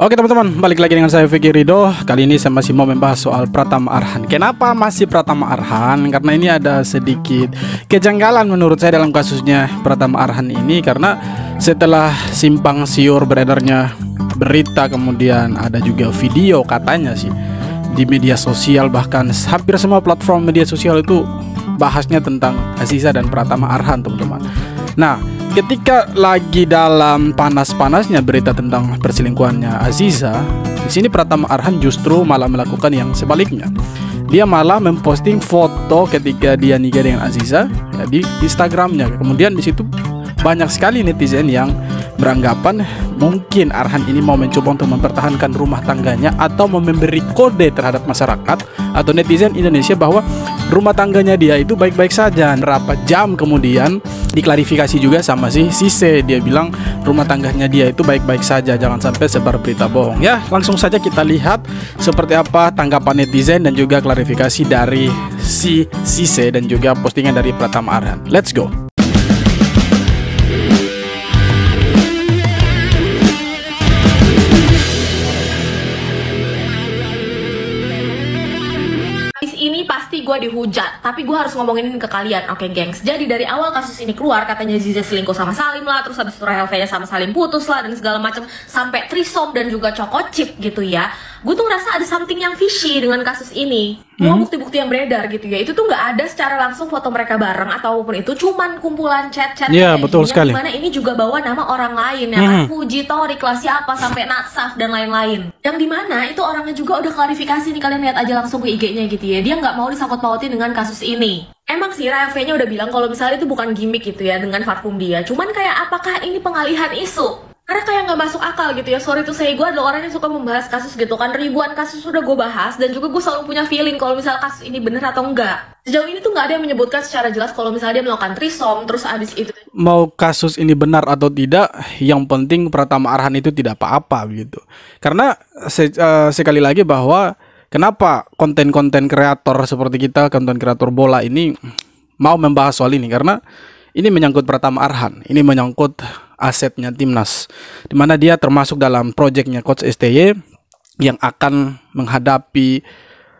Oke teman-teman, balik lagi dengan saya Vicky Rido Kali ini saya masih mau membahas soal Pratama Arhan Kenapa masih Pratama Arhan? Karena ini ada sedikit kejanggalan menurut saya dalam kasusnya Pratama Arhan ini Karena setelah simpang siur beredarnya berita Kemudian ada juga video katanya sih Di media sosial bahkan hampir semua platform media sosial itu Bahasnya tentang Aziza dan Pratama Arhan teman-teman Nah Ketika lagi dalam panas-panasnya berita tentang perselingkuhannya Aziza, di sini Pratama Arhan justru malah melakukan yang sebaliknya. Dia malah memposting foto ketika dia nikah dengan Aziza ya, di Instagramnya. Kemudian di situ banyak sekali netizen yang beranggapan mungkin Arhan ini mau mencoba untuk mempertahankan rumah tangganya atau memberi kode terhadap masyarakat atau netizen Indonesia bahwa rumah tangganya dia itu baik-baik saja. Berapa jam kemudian diklarifikasi juga sama si Sise. Dia bilang rumah tangganya dia itu baik-baik saja. Jangan sampai sebar berita bohong. Ya, langsung saja kita lihat seperti apa tanggapan netizen dan juga klarifikasi dari si Sise dan juga postingan dari Pratama Arhan. Let's go. gue dihujat tapi gue harus ngomongin ke kalian oke okay, gengs jadi dari awal kasus ini keluar katanya Ziza selingkuh sama Salim lah terus habis itu Rahel sama Salim putus lah dan segala macam sampai trisom dan juga cokocip gitu ya gue tuh ngerasa ada something yang fishy dengan kasus ini mau hmm. bukti-bukti yang beredar gitu ya itu tuh nggak ada secara langsung foto mereka bareng ataupun itu cuman kumpulan chat-chat yeah, betul sekali. dimana ini juga bawa nama orang lain yang hmm. Kan Fuji Tori kelas siapa sampai Natsaf dan lain-lain yang dimana itu orangnya juga udah klarifikasi nih kalian lihat aja langsung ke IG-nya gitu ya dia nggak mau disangkut pautin dengan kasus ini Emang sih Rafa-nya udah bilang kalau misalnya itu bukan gimmick gitu ya dengan vakum dia. Cuman kayak apakah ini pengalihan isu? karena kayak nggak masuk akal gitu ya sorry tuh saya gue adalah orang yang suka membahas kasus gitu kan ribuan kasus sudah gue bahas dan juga gue selalu punya feeling kalau misal kasus ini bener atau enggak sejauh ini tuh nggak ada yang menyebutkan secara jelas kalau misalnya dia melakukan trisom terus abis itu mau kasus ini benar atau tidak yang penting pertama Arhan itu tidak apa-apa gitu karena se uh, sekali lagi bahwa kenapa konten-konten kreator seperti kita konten kreator bola ini mau membahas soal ini karena ini menyangkut pertama Arhan ini menyangkut asetnya timnas di mana dia termasuk dalam proyeknya coach STY yang akan menghadapi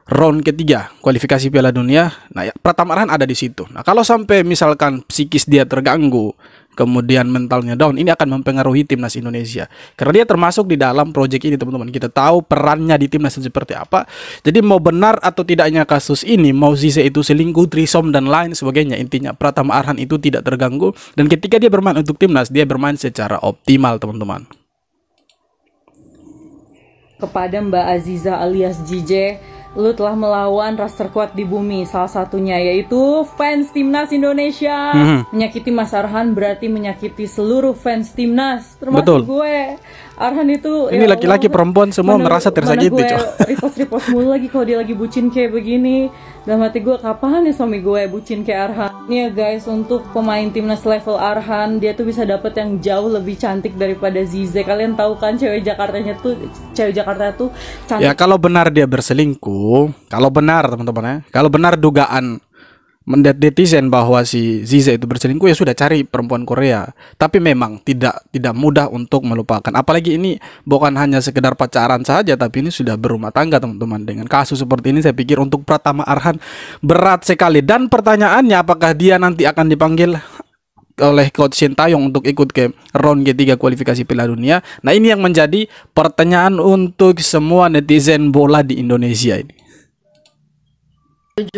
round ketiga kualifikasi Piala Dunia. Nah, ya, Pratama Arhan ada di situ. Nah, kalau sampai misalkan psikis dia terganggu, kemudian mentalnya down, ini akan mempengaruhi timnas Indonesia. Karena dia termasuk di dalam proyek ini, teman-teman. Kita tahu perannya di timnas seperti apa. Jadi mau benar atau tidaknya kasus ini, mau Zize itu selingkuh, trisom dan lain sebagainya. Intinya Pratama Arhan itu tidak terganggu dan ketika dia bermain untuk timnas, dia bermain secara optimal, teman-teman. Kepada Mbak Aziza alias JJ lu telah melawan ras terkuat di bumi salah satunya yaitu fans timnas Indonesia mm -hmm. menyakiti Mas Arhan berarti menyakiti seluruh fans timnas termasuk Betul. gue Arhan itu ini ya laki-laki ya perempuan semua mana, merasa tersakiti mana repost repost mulu lagi kalau dia lagi bucin kayak begini dalam hati gue kapan ya suami gue bucin kayak Arhan Nih ya guys, untuk pemain timnas level Arhan, dia tuh bisa dapat yang jauh lebih cantik daripada Zize. Kalian tahu kan cewek Jakartanya tuh, cewek Jakarta tuh cantik. Ya kalau benar dia berselingkuh, kalau benar teman-teman ya, kalau benar dugaan mendetisen bahwa si Ziza itu berselingkuh ya sudah cari perempuan Korea. Tapi memang tidak tidak mudah untuk melupakan. Apalagi ini bukan hanya sekedar pacaran saja tapi ini sudah berumah tangga teman-teman. Dengan kasus seperti ini saya pikir untuk Pratama Arhan berat sekali dan pertanyaannya apakah dia nanti akan dipanggil oleh coach Sintayong untuk ikut ke round G3 kualifikasi Piala Dunia. Nah, ini yang menjadi pertanyaan untuk semua netizen bola di Indonesia ini.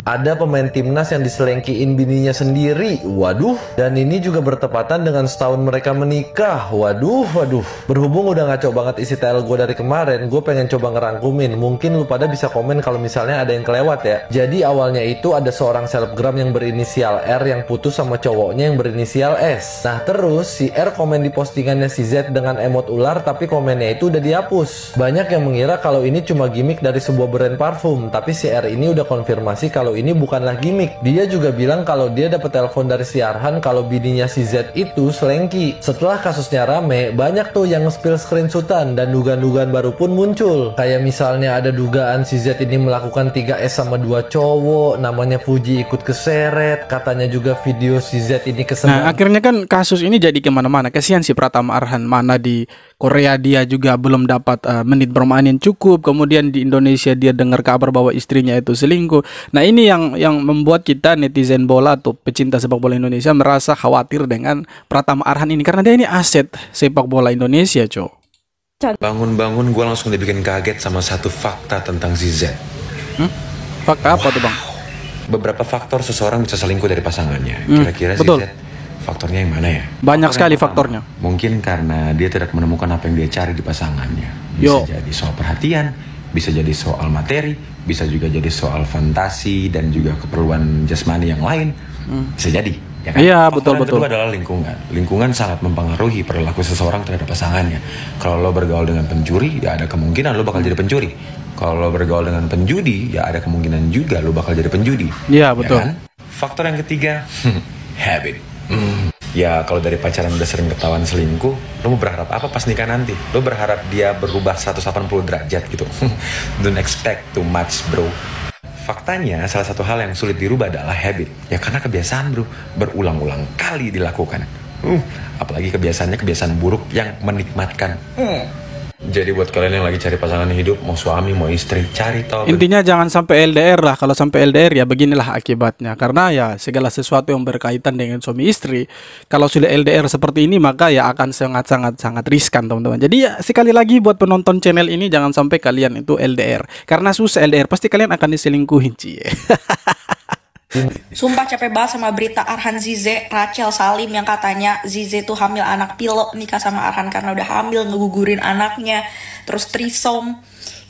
Ada pemain timnas yang diselengkiin bininya sendiri, waduh. Dan ini juga bertepatan dengan setahun mereka menikah, waduh, waduh. Berhubung udah ngaco banget isi tel gue dari kemarin, gue pengen coba ngerangkumin. Mungkin lu pada bisa komen kalau misalnya ada yang kelewat ya. Jadi awalnya itu ada seorang selebgram yang berinisial R yang putus sama cowoknya yang berinisial S. Nah terus si R komen di postingannya si Z dengan emot ular tapi komennya itu udah dihapus. Banyak yang mengira kalau ini cuma gimmick dari sebuah brand parfum, tapi si R ini udah konfirmasi konfirmasi kalau ini bukanlah gimmick. Dia juga bilang kalau dia dapat telepon dari si Arhan kalau bininya si Z itu selengki. Setelah kasusnya rame, banyak tuh yang spill screenshotan dan dugaan-dugaan baru pun muncul. Kayak misalnya ada dugaan si Z ini melakukan 3S sama dua cowok, namanya Fuji ikut keseret, katanya juga video si Z ini kesenang. Nah, akhirnya kan kasus ini jadi kemana-mana. Kasihan si Pratama Arhan, mana di Korea dia juga belum dapat uh, menit bermain yang cukup. Kemudian di Indonesia dia dengar kabar bahwa istrinya itu selingkuh. Nah, ini yang yang membuat kita netizen bola atau pecinta sepak bola Indonesia merasa khawatir dengan Pratama Arhan ini karena dia ini aset sepak bola Indonesia, Cok. Bangun-bangun gue langsung dibikin kaget sama satu fakta tentang si Z. Hmm? Fakta wow. apa tuh, Bang? Beberapa faktor seseorang bisa selingkuh dari pasangannya. Hmm. Kira-kira hmm, si Z Faktornya yang mana ya? Banyak sekali faktornya. Mungkin karena dia tidak menemukan apa yang dia cari di pasangannya. Bisa Yo. jadi soal perhatian, bisa jadi soal materi, bisa juga jadi soal fantasi dan juga keperluan jasmani yang lain. Hmm. Bisa jadi. Iya kan? Iya betul betul. Kedua adalah lingkungan. Lingkungan sangat mempengaruhi perilaku seseorang terhadap pasangannya. Kalau lo bergaul dengan pencuri, ya ada kemungkinan lo bakal jadi pencuri. Kalau lo bergaul dengan penjudi, ya ada kemungkinan juga lo bakal jadi penjudi. Iya ya betul. Ya kan? Faktor yang ketiga, habit. Hmm. Ya kalau dari pacaran udah sering ketahuan selingkuh, lo mau berharap apa pas nikah nanti? Lo berharap dia berubah 180 derajat gitu. Don't expect too much bro. Faktanya, salah satu hal yang sulit dirubah adalah habit. Ya karena kebiasaan bro, berulang-ulang kali dilakukan. Uh, apalagi kebiasaannya kebiasaan buruk yang menikmatkan. Hmm jadi buat kalian yang lagi cari pasangan hidup, mau suami, mau istri, cari tahu. Intinya jangan sampai LDR lah. Kalau sampai LDR ya beginilah akibatnya. Karena ya segala sesuatu yang berkaitan dengan suami istri, kalau sudah LDR seperti ini maka ya akan sangat sangat sangat riskan teman-teman. Jadi ya sekali lagi buat penonton channel ini jangan sampai kalian itu LDR. Karena susah LDR pasti kalian akan diselingkuhin cie. Sumpah capek banget sama berita Arhan Zize, Rachel Salim yang katanya Zize tuh hamil anak pilok nikah sama Arhan karena udah hamil ngegugurin anaknya. Terus trisom.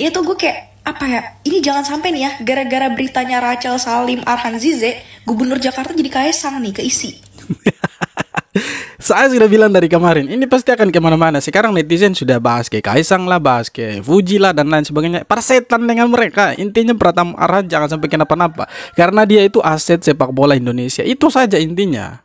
Itu gue kayak apa ya? Ini jangan sampai nih ya, gara-gara beritanya Rachel Salim, Arhan Zize, gubernur Jakarta jadi sang nih keisi. Saya sudah bilang dari kemarin, ini pasti akan kemana-mana. Sekarang netizen sudah bahas ke Kaisang lah, bahas ke Fuji lah, dan lain sebagainya. Persetan dengan mereka. Intinya Pratama Arhan jangan sampai kenapa-napa. Karena dia itu aset sepak bola Indonesia. Itu saja intinya.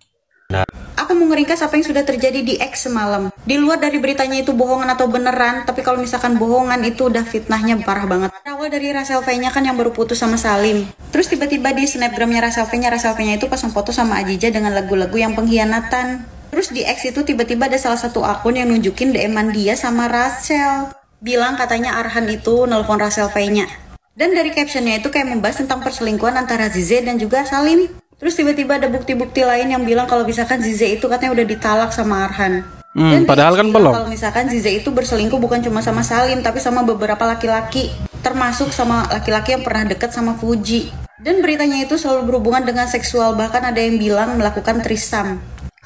Nah. Aku mau ngeringkas apa yang sudah terjadi di X semalam. Di luar dari beritanya itu bohongan atau beneran, tapi kalau misalkan bohongan itu udah fitnahnya parah banget. Awal dari Rasel V-nya kan yang baru putus sama Salim. Terus tiba-tiba di snapgramnya Rasel V-nya, Rasel V-nya itu pasang foto sama Ajija dengan lagu-lagu yang pengkhianatan. Terus di X itu tiba-tiba ada salah satu akun yang nunjukin dm dia sama Rachel. Bilang katanya Arhan itu nelpon Rachel V-nya. Dan dari captionnya itu kayak membahas tentang perselingkuhan antara Zize dan juga Salim. Terus tiba-tiba ada bukti-bukti lain yang bilang kalau misalkan Zize itu katanya udah ditalak sama Arhan. Hmm, dan padahal kan belum. Kalau misalkan Zize itu berselingkuh bukan cuma sama Salim tapi sama beberapa laki-laki, termasuk sama laki-laki yang pernah deket sama Fuji. Dan beritanya itu selalu berhubungan dengan seksual, bahkan ada yang bilang melakukan trisam.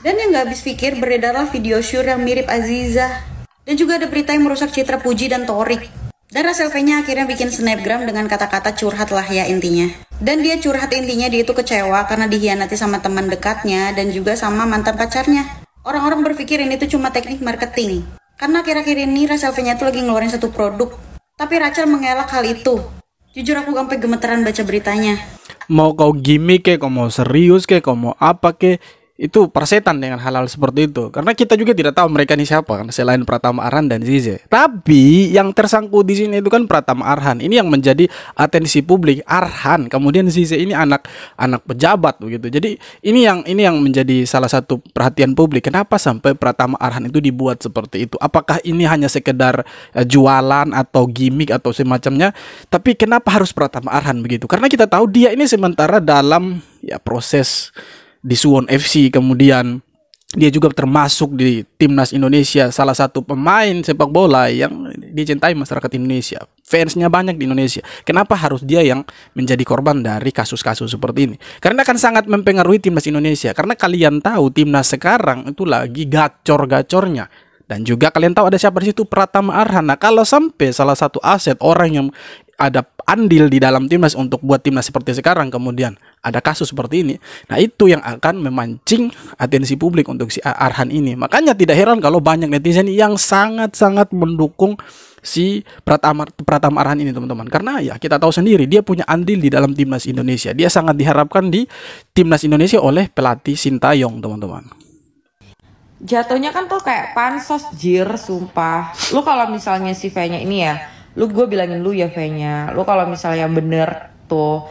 Dan yang gak habis pikir, beredarlah video Syur yang mirip Aziza. Dan juga ada berita yang merusak citra Puji dan Torik. Dan Rachel V-nya akhirnya bikin snapgram dengan kata-kata curhat lah ya intinya. Dan dia curhat intinya dia itu kecewa karena dihianati sama teman dekatnya dan juga sama mantan pacarnya. Orang-orang berpikir ini tuh cuma teknik marketing. Karena akhir-akhir ini Rachel V-nya tuh lagi ngeluarin satu produk. Tapi Rachel mengelak hal itu. Jujur aku sampai gemeteran baca beritanya. Mau kau gimmick kek, kau mau serius kek, kau mau apa kek, itu persetan dengan halal seperti itu karena kita juga tidak tahu mereka ini siapa kan selain Pratama Arhan dan Zize tapi yang tersangkut di sini itu kan Pratama Arhan ini yang menjadi atensi publik Arhan kemudian Zize ini anak anak pejabat begitu jadi ini yang ini yang menjadi salah satu perhatian publik kenapa sampai Pratama Arhan itu dibuat seperti itu apakah ini hanya sekedar eh, jualan atau gimmick atau semacamnya tapi kenapa harus Pratama Arhan begitu karena kita tahu dia ini sementara dalam ya proses di Suwon FC kemudian dia juga termasuk di timnas Indonesia salah satu pemain sepak bola yang dicintai masyarakat Indonesia fansnya banyak di Indonesia kenapa harus dia yang menjadi korban dari kasus-kasus seperti ini karena akan sangat mempengaruhi timnas Indonesia karena kalian tahu timnas sekarang itu lagi gacor-gacornya dan juga kalian tahu ada siapa di situ Pratama Arhan nah Kalau sampai salah satu aset orang yang ada andil di dalam timnas untuk buat timnas seperti sekarang kemudian ada kasus seperti ini nah itu yang akan memancing atensi publik untuk si Arhan ini makanya tidak heran kalau banyak netizen yang sangat-sangat mendukung si Pratama Pratama Arhan ini teman-teman karena ya kita tahu sendiri dia punya andil di dalam timnas Indonesia dia sangat diharapkan di timnas Indonesia oleh pelatih Sintayong teman-teman jatuhnya kan tuh kayak pansos jir sumpah lu kalau misalnya si V-nya ini ya lu gue bilangin lu ya kayaknya lu kalau misalnya bener tuh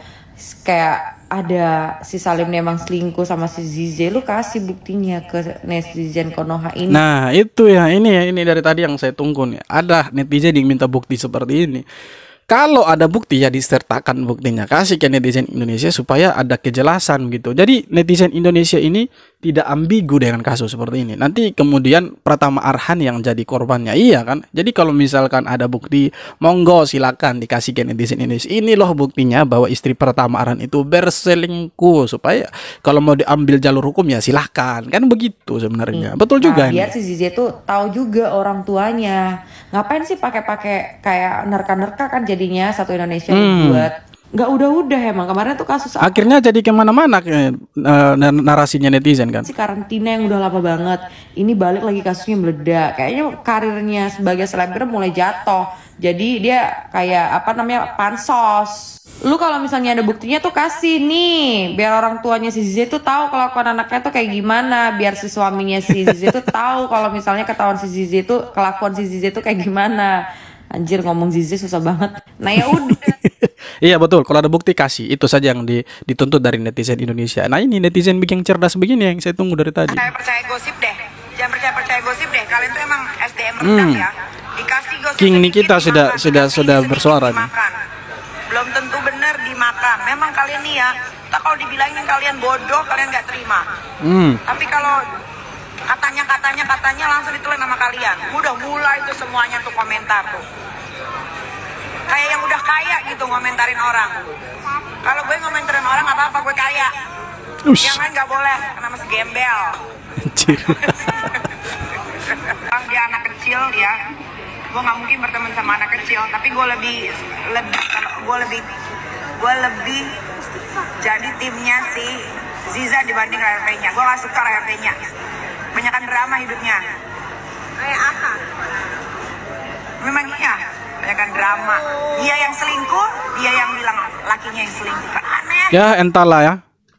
kayak ada si Salim nih emang selingkuh sama si Zize lu kasih buktinya ke netizen Konoha ini nah itu ya ini ya ini dari tadi yang saya tunggu nih ada netizen yang minta bukti seperti ini kalau ada bukti ya disertakan buktinya. Kasih ke netizen Indonesia supaya ada kejelasan gitu. Jadi netizen Indonesia ini tidak ambigu dengan kasus seperti ini. Nanti kemudian pertama Arhan yang jadi korbannya. Iya kan? Jadi kalau misalkan ada bukti, monggo silakan dikasih ke netizen Indonesia. Ini loh buktinya bahwa istri pertama Arhan itu berselingkuh supaya kalau mau diambil jalur hukum ya silahkan. Kan begitu sebenarnya. Hmm. Betul juga nah, biar iya si Zizi itu tahu juga orang tuanya. Ngapain sih pakai-pakai kayak nerka-nerka kan jadi jadinya satu Indonesia hmm. dibuat nggak udah-udah emang kemarin tuh kasus akhirnya apa? jadi kemana-mana uh, eh, narasinya netizen kan si karantina yang udah lama banget ini balik lagi kasusnya meledak kayaknya karirnya sebagai selebgram mulai jatuh jadi dia kayak apa namanya pansos lu kalau misalnya ada buktinya tuh kasih nih biar orang tuanya si Zizi tuh tahu kelakuan anaknya tuh kayak gimana biar si suaminya si Zizi tuh tahu kalau misalnya ketahuan si Zizi tuh kelakuan si Zizi tuh kayak gimana anjir ngomong Zizi susah banget nah ya udah iya betul kalau ada bukti kasih itu saja yang dituntut dari netizen Indonesia nah ini netizen bikin cerdas begini yang saya tunggu dari tadi saya percaya gosip deh jangan percaya percaya gosip deh kalian tuh emang SDM rendah hmm. ya dikasih gosip King Nikita kita sudah sudah sudah bersuara nih belum tentu benar dimakan memang kalian nih ya kalau dibilangin kalian bodoh kalian nggak terima hmm. tapi kalau katanya katanya katanya langsung ditulis nama kalian udah mulai itu semuanya tuh komentar tuh kayak yang udah kaya gitu ngomentarin orang kalau gue ngomentarin orang apa apa gue kaya Ush. yang lain nggak boleh karena masih gembel bang dia anak kecil ya gue nggak mungkin berteman sama anak kecil tapi gue lebih lebih gue lebih gue lebih jadi timnya si Ziza dibanding RRT-nya gue gak suka RRT-nya banyakkan drama hidupnya kayak apa lama. Dia yang selingkuh, dia yang bilang lakinya yang selingkuh. aneh. Ya, entahlah ya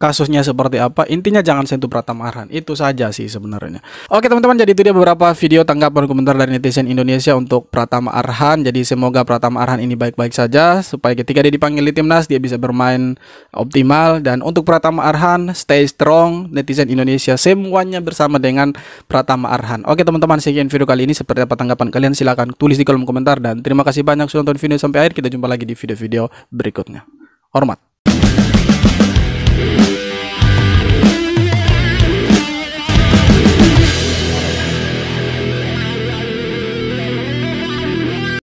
kasusnya seperti apa. Intinya jangan sentuh Pratama Arhan. Itu saja sih sebenarnya. Oke teman-teman, jadi itu dia beberapa video tanggapan komentar dari netizen Indonesia untuk Pratama Arhan. Jadi semoga Pratama Arhan ini baik-baik saja supaya ketika dia dipanggil di timnas dia bisa bermain optimal dan untuk Pratama Arhan stay strong netizen Indonesia semuanya bersama dengan Pratama Arhan. Oke teman-teman, sekian video kali ini seperti apa tanggapan kalian silahkan tulis di kolom komentar dan terima kasih banyak sudah nonton video sampai akhir. Kita jumpa lagi di video-video berikutnya. Hormat.